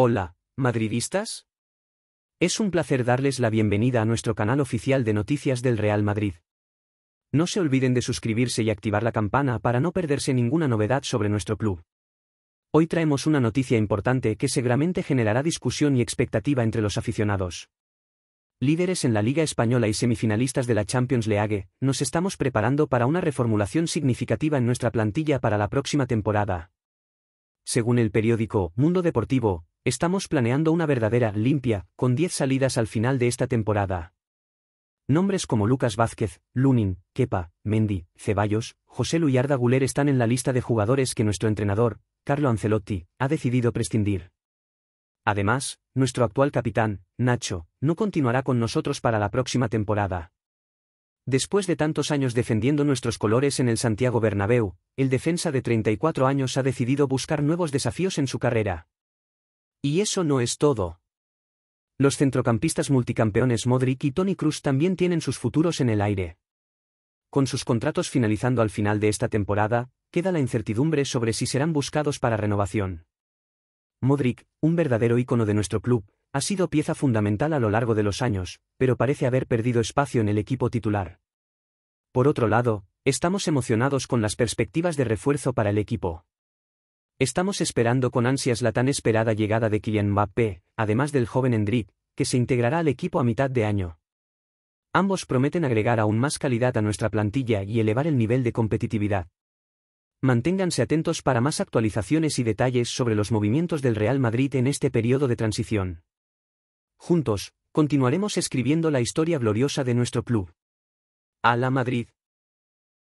Hola, madridistas. Es un placer darles la bienvenida a nuestro canal oficial de noticias del Real Madrid. No se olviden de suscribirse y activar la campana para no perderse ninguna novedad sobre nuestro club. Hoy traemos una noticia importante que seguramente generará discusión y expectativa entre los aficionados. Líderes en la Liga Española y semifinalistas de la Champions League, nos estamos preparando para una reformulación significativa en nuestra plantilla para la próxima temporada, según el periódico Mundo Deportivo, Estamos planeando una verdadera limpia, con 10 salidas al final de esta temporada. Nombres como Lucas Vázquez, Lunin, Kepa, Mendy, Ceballos, José Luyarda Guler están en la lista de jugadores que nuestro entrenador, Carlo Ancelotti, ha decidido prescindir. Además, nuestro actual capitán, Nacho, no continuará con nosotros para la próxima temporada. Después de tantos años defendiendo nuestros colores en el Santiago Bernabéu, el defensa de 34 años ha decidido buscar nuevos desafíos en su carrera. Y eso no es todo. Los centrocampistas multicampeones Modric y Tony Cruz también tienen sus futuros en el aire. Con sus contratos finalizando al final de esta temporada, queda la incertidumbre sobre si serán buscados para renovación. Modric, un verdadero ícono de nuestro club, ha sido pieza fundamental a lo largo de los años, pero parece haber perdido espacio en el equipo titular. Por otro lado, estamos emocionados con las perspectivas de refuerzo para el equipo. Estamos esperando con ansias la tan esperada llegada de Kylian Mbappé, además del joven Endrick, que se integrará al equipo a mitad de año. Ambos prometen agregar aún más calidad a nuestra plantilla y elevar el nivel de competitividad. Manténganse atentos para más actualizaciones y detalles sobre los movimientos del Real Madrid en este periodo de transición. Juntos, continuaremos escribiendo la historia gloriosa de nuestro club. A la Madrid.